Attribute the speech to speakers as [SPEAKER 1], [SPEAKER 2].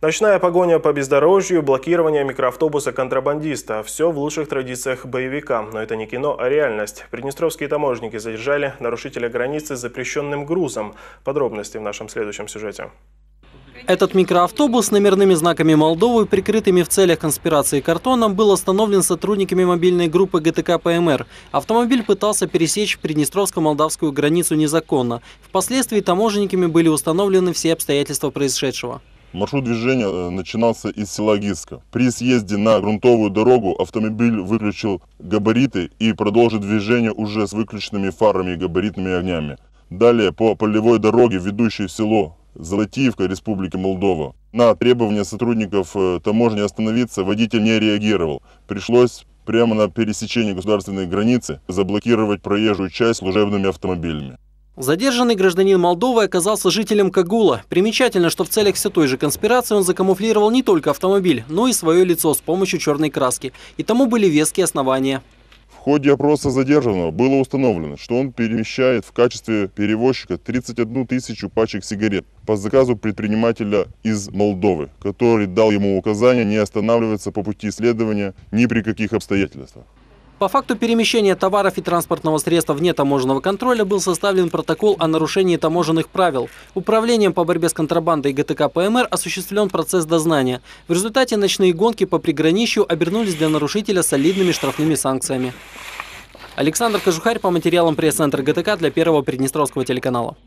[SPEAKER 1] Ночная погоня по бездорожью, блокирование микроавтобуса контрабандиста – все в лучших традициях боевика. Но это не кино, а реальность. Приднестровские таможенники задержали нарушителя границы с запрещенным грузом. Подробности в нашем следующем сюжете.
[SPEAKER 2] Этот микроавтобус с номерными знаками Молдовы, прикрытыми в целях конспирации картоном, был остановлен сотрудниками мобильной группы ГТК ПМР. Автомобиль пытался пересечь приднестровско-молдавскую границу незаконно. Впоследствии таможенниками были установлены все обстоятельства происшедшего.
[SPEAKER 3] Маршрут движения э, начинался из села Гиска. При съезде на грунтовую дорогу автомобиль выключил габариты и продолжил движение уже с выключенными фарами и габаритными огнями. Далее по полевой дороге, ведущей в село Золотиевка Республики Молдова. На требования сотрудников э, таможни остановиться водитель не реагировал. Пришлось прямо на пересечении государственной границы заблокировать проезжую часть служебными автомобилями.
[SPEAKER 2] Задержанный гражданин Молдовы оказался жителем Кагула. Примечательно, что в целях все той же конспирации он закамуфлировал не только автомобиль, но и свое лицо с помощью черной краски. И тому были веские основания.
[SPEAKER 3] В ходе опроса задержанного было установлено, что он перемещает в качестве перевозчика 31 тысячу пачек сигарет по заказу предпринимателя из Молдовы, который дал ему указание не останавливаться по пути исследования ни при каких обстоятельствах.
[SPEAKER 2] По факту перемещения товаров и транспортного средства вне таможенного контроля был составлен протокол о нарушении таможенных правил. Управлением по борьбе с контрабандой ГТК ПМР осуществлен процесс дознания. В результате ночные гонки по приграничью обернулись для нарушителя солидными штрафными санкциями. Александр Кожухарь по материалам пресс-центра ГТК для первого Приднестровского телеканала.